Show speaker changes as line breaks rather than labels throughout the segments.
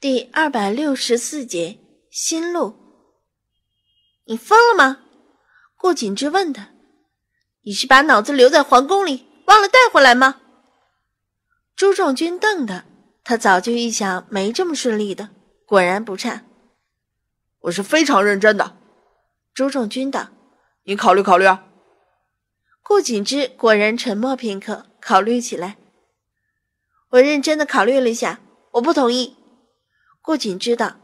第二百六十四节，新路。你疯了吗？顾景之问他：“你是把脑子留在皇宫里，忘了带回来吗？”朱仲君瞪他。他早就预想没这么顺利的，果然不差。我是非常认真的。朱仲君道：“你考虑考虑啊。”顾景之果然沉默片刻，考虑起来。我认真的考虑了一下，我不同意。顾锦之道：“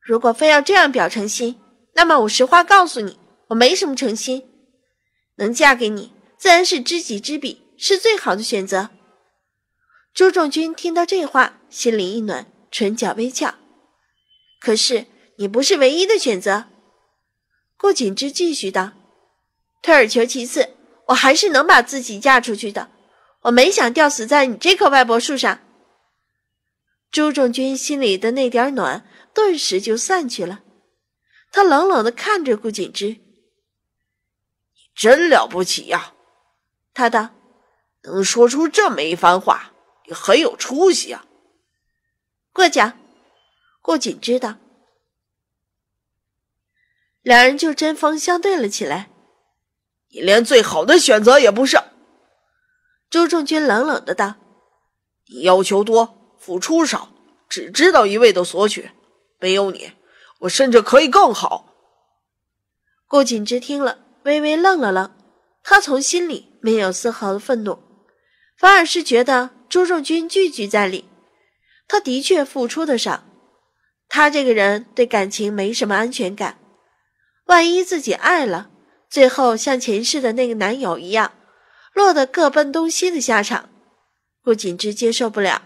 如果非要这样表诚心，那么我实话告诉你，我没什么诚心。能嫁给你，自然是知己知彼，是最好的选择。”朱仲君听到这话，心里一暖，唇角微翘。可是你不是唯一的选择。”顾锦之继续道：“退而求其次，我还是能把自己嫁出去的。我没想吊死在你这棵歪脖树上。”朱正军心里的那点暖顿时就散去了，他冷冷的看着顾锦之：“你真了不起呀！”他道：“能说出这么一番话，你很有出息呀。”过奖，顾锦之道。两人就针锋相对了起来：“你连最好的选择也不是。”周仲军冷冷的道：“你要求多。”付出少，只知道一味的索取。没有你，我甚至可以更好。顾景之听了，微微愣了愣。他从心里没有丝毫的愤怒，反而是觉得朱正军句句在理。他的确付出的少，他这个人对感情没什么安全感。万一自己爱了，最后像前世的那个男友一样，落得各奔东西的下场，顾景之接受不了。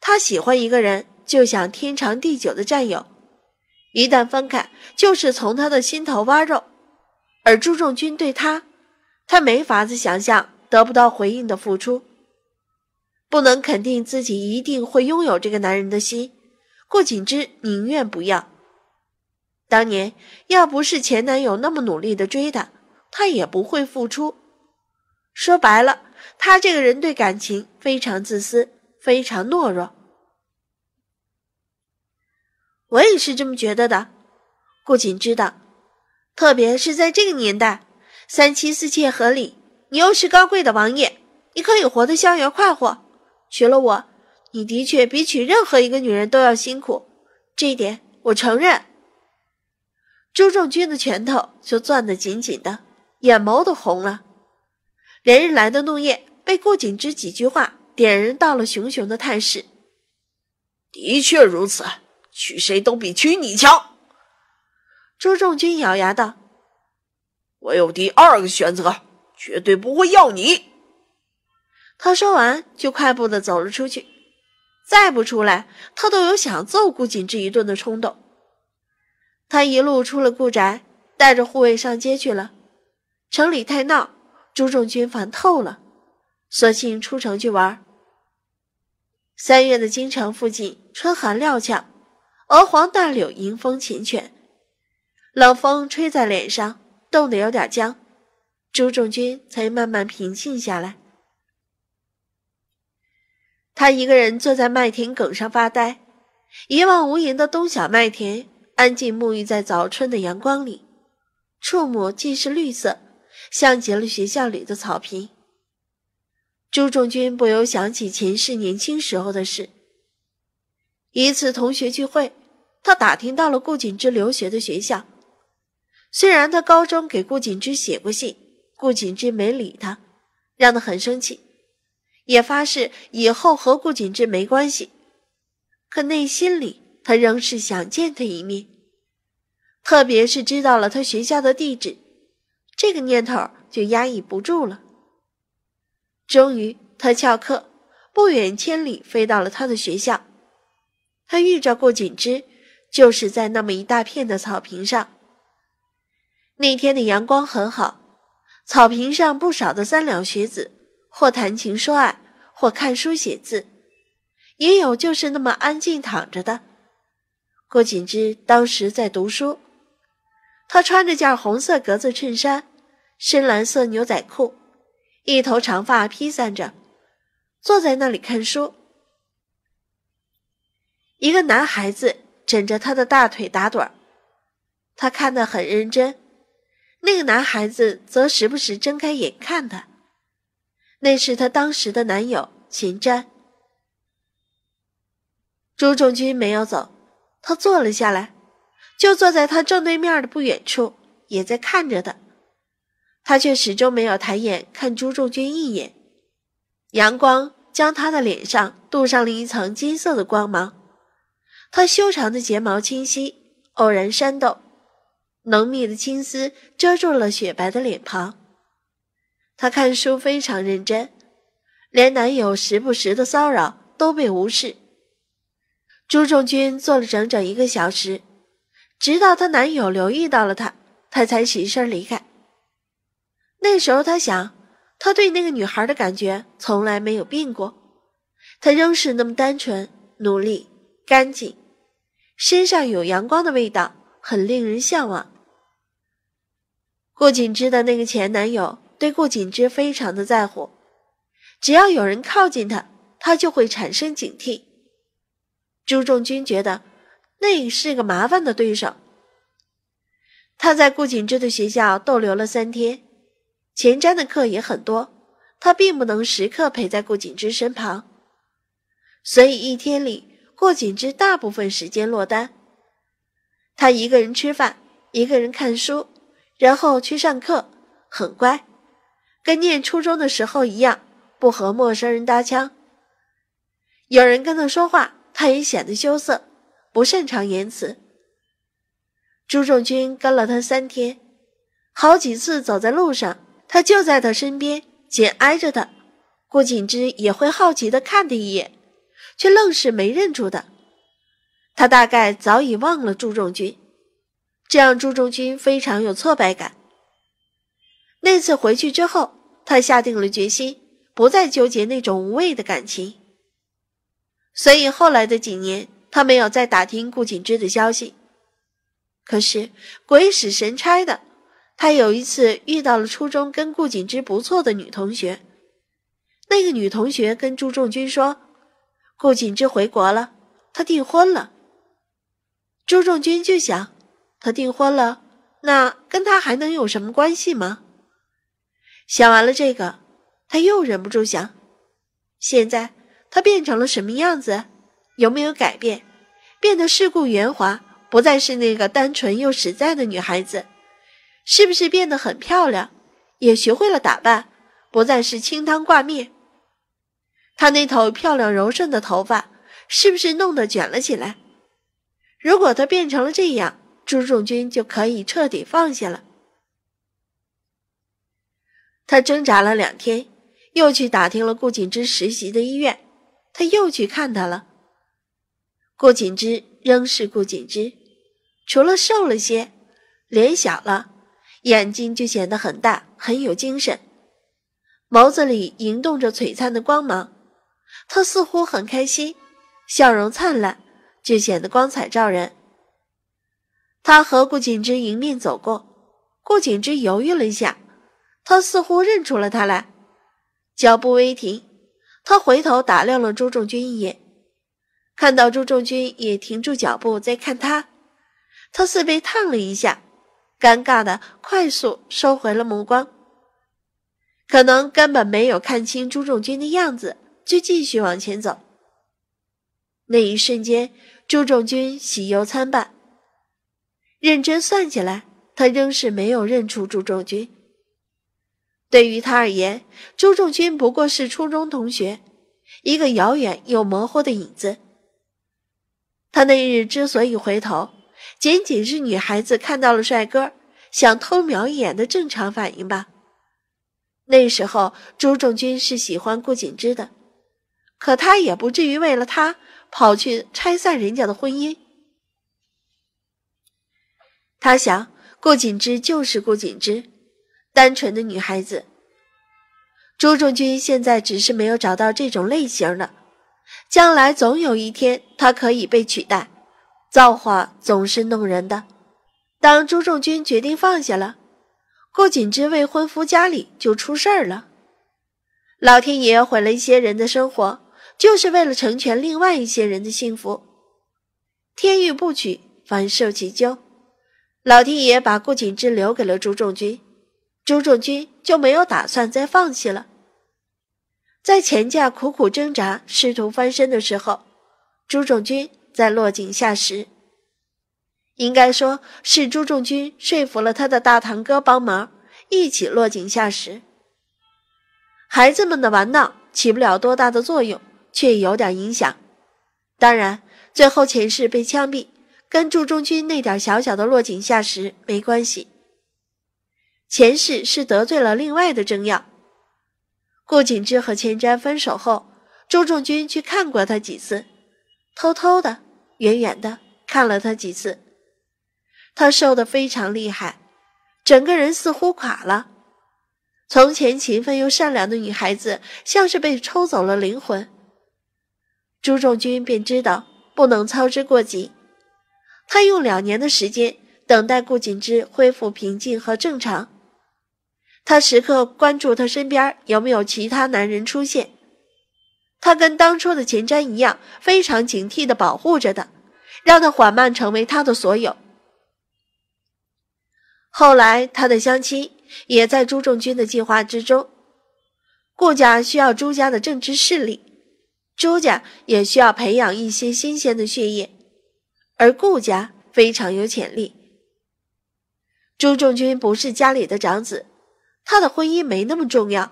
他喜欢一个人，就想天长地久的占有，一旦分开，就是从他的心头挖肉。而朱仲军对他，他没法子想象得不到回应的付出，不能肯定自己一定会拥有这个男人的心。顾景之宁愿不要。当年要不是前男友那么努力的追她，她也不会付出。说白了，她这个人对感情非常自私。非常懦弱，我也是这么觉得的。顾锦之道，特别是在这个年代，三妻四妾合理。你又是高贵的王爷，你可以活得逍遥快活。娶了我，你的确比娶任何一个女人都要辛苦，这一点我承认。朱正军的拳头就攥得紧紧的，眼眸都红了，连日来的怒焰被顾景之几句话。点燃到了熊熊的态势，的确如此，娶谁都比娶你强。朱仲君咬牙道：“我有第二个选择，绝对不会要你。”他说完就快步的走了出去，再不出来，他都有想揍顾景之一顿的冲动。他一路出了顾宅，带着护卫上街去了。城里太闹，朱仲君烦透了。索性出城去玩。三月的京城附近，春寒料峭，鹅黄大柳迎风缱绻，冷风吹在脸上，冻得有点僵。朱仲军才慢慢平静下来。他一个人坐在麦田埂上发呆，一望无垠的冬小麦田安静沐浴在早春的阳光里，触目尽是绿色，像极了学校里的草坪。朱仲军不由想起前世年轻时候的事。一次同学聚会，他打听到了顾景之留学的学校。虽然他高中给顾景之写过信，顾景之没理他，让他很生气，也发誓以后和顾景之没关系。可内心里，他仍是想见他一面，特别是知道了他学校的地址，这个念头就压抑不住了。终于，他翘课，不远千里飞到了他的学校。他遇着顾锦之，就是在那么一大片的草坪上。那天的阳光很好，草坪上不少的三两学子，或谈情说爱，或看书写字，也有就是那么安静躺着的。顾锦之当时在读书，他穿着件红色格子衬衫，深蓝色牛仔裤。一头长发披散着，坐在那里看书。一个男孩子枕着他的大腿打盹他看得很认真。那个男孩子则时不时睁开眼看他。那是他当时的男友秦瞻。朱仲军没有走，他坐了下来，就坐在他正对面的不远处，也在看着他。她却始终没有抬眼看朱仲军一眼，阳光将她的脸上镀上了一层金色的光芒。她修长的睫毛清晰，偶然煽动，浓密的青丝遮住了雪白的脸庞。她看书非常认真，连男友时不时的骚扰都被无视。朱仲军坐了整整一个小时，直到她男友留意到了她，她才起身离开。那时候，他想，他对那个女孩的感觉从来没有变过，他仍是那么单纯、努力、干净，身上有阳光的味道，很令人向往。顾锦之的那个前男友对顾锦之非常的在乎，只要有人靠近他，他就会产生警惕。朱仲钧觉得那是个麻烦的对手，他在顾锦之的学校逗留了三天。前瞻的课也很多，他并不能时刻陪在顾景之身旁，所以一天里，顾景之大部分时间落单。他一个人吃饭，一个人看书，然后去上课，很乖，跟念初中的时候一样，不和陌生人搭腔。有人跟他说话，他也显得羞涩，不擅长言辞。朱仲军跟了他三天，好几次走在路上。他就在他身边，紧挨着的，顾景之也会好奇的看他一眼，却愣是没认出的。他大概早已忘了朱重君，这让朱重君非常有挫败感。那次回去之后，他下定了决心，不再纠结那种无谓的感情。所以后来的几年，他没有再打听顾景之的消息。可是鬼使神差的。他有一次遇到了初中跟顾景之不错的女同学，那个女同学跟朱仲军说：“顾景之回国了，他订婚了。”朱仲军就想：“他订婚了，那跟他还能有什么关系吗？”想完了这个，他又忍不住想：“现在他变成了什么样子？有没有改变？变得世故圆滑，不再是那个单纯又实在的女孩子。”是不是变得很漂亮，也学会了打扮，不再是清汤挂面？她那头漂亮柔顺的头发，是不是弄得卷了起来？如果她变成了这样，朱仲军就可以彻底放下了。他挣扎了两天，又去打听了顾锦之实习的医院，他又去看他了。顾锦之仍是顾锦之，除了瘦了些，脸小了。眼睛就显得很大，很有精神，眸子里盈动着璀璨的光芒。他似乎很开心，笑容灿烂，就显得光彩照人。他和顾景之迎面走过，顾景之犹豫了一下，他似乎认出了他来，脚步微停，他回头打量了朱仲军一眼，看到朱仲军也停住脚步在看他，他似被烫了一下。尴尬的，快速收回了目光。可能根本没有看清朱仲军的样子，就继续往前走。那一瞬间，朱仲军喜忧参半。认真算起来，他仍是没有认出朱仲军。对于他而言，朱仲军不过是初中同学，一个遥远又模糊的影子。他那日之所以回头。仅仅是女孩子看到了帅哥，想偷瞄一眼的正常反应吧。那时候朱仲军是喜欢顾锦之的，可他也不至于为了他跑去拆散人家的婚姻。他想，顾锦之就是顾锦之，单纯的女孩子。朱仲军现在只是没有找到这种类型的，将来总有一天他可以被取代。造化总是弄人的。当朱仲军决定放下了，顾锦之未婚夫家里就出事儿了。老天爷毁了一些人的生活，就是为了成全另外一些人的幸福。天欲不取，反受其咎。老天爷把顾锦之留给了朱仲军，朱仲军就没有打算再放弃了。在钱家苦苦挣扎、试图翻身的时候，朱仲军。在落井下石，应该说是朱仲军说服了他的大堂哥帮忙，一起落井下石。孩子们的玩闹起不了多大的作用，却有点影响。当然，最后前世被枪毙，跟朱仲军那点小小的落井下石没关系。前世是得罪了另外的郑要。顾景之和千瞻分手后，朱仲军去看过他几次。偷偷的、远远的看了他几次，他瘦得非常厉害，整个人似乎垮了。从前勤奋又善良的女孩子，像是被抽走了灵魂。朱仲军便知道不能操之过急，他用两年的时间等待顾景之恢复平静和正常。他时刻关注她身边有没有其他男人出现。他跟当初的钱瞻一样，非常警惕的保护着的，让他缓慢成为他的所有。后来，他的相亲也在朱仲军的计划之中。顾家需要朱家的政治势力，朱家也需要培养一些新鲜的血液，而顾家非常有潜力。朱仲军不是家里的长子，他的婚姻没那么重要。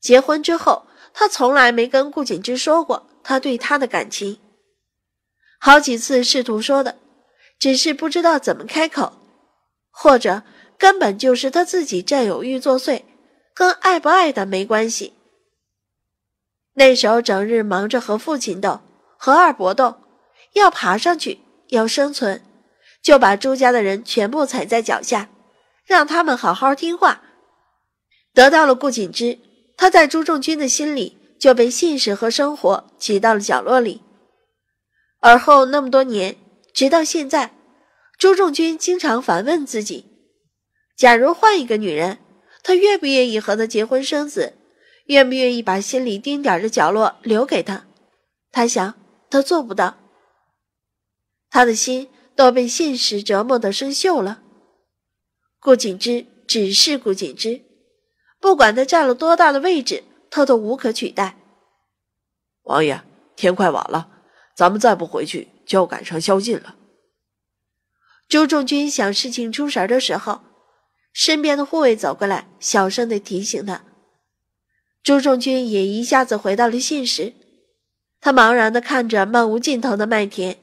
结婚之后。他从来没跟顾景之说过他对他的感情，好几次试图说的，只是不知道怎么开口，或者根本就是他自己占有欲作祟，跟爱不爱的没关系。那时候整日忙着和父亲斗，和二伯斗，要爬上去，要生存，就把朱家的人全部踩在脚下，让他们好好听话，得到了顾景之。他在朱仲军的心里就被现实和生活挤到了角落里，而后那么多年，直到现在，朱仲军经常反问自己：假如换一个女人，他愿不愿意和她结婚生子？愿不愿意把心里丁点儿的角落留给他？他想，他做不到。他的心都被现实折磨得生锈了。顾景之，只是顾景之。不管他占了多大的位置，他都无可取代。王爷，天快晚了，咱们再不回去就要赶上宵禁了。朱仲军想事情出神的时候，身边的护卫走过来，小声的提醒他。朱仲军也一下子回到了现实，他茫然的看着漫无尽头的麦田，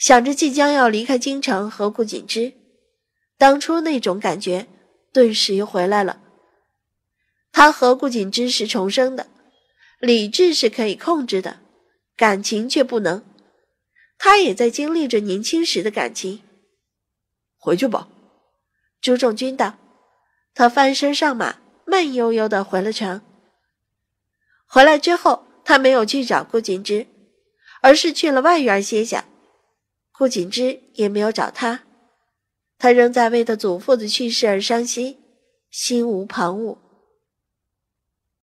想着即将要离开京城和顾锦之，当初那种感觉顿时又回来了。他和顾景之是重生的，理智是可以控制的，感情却不能。他也在经历着年轻时的感情。回去吧，朱仲军道。他翻身上马，慢悠悠地回了城。回来之后，他没有去找顾锦之，而是去了外院歇下。顾锦之也没有找他，他仍在为他祖父的去世而伤心，心无旁骛。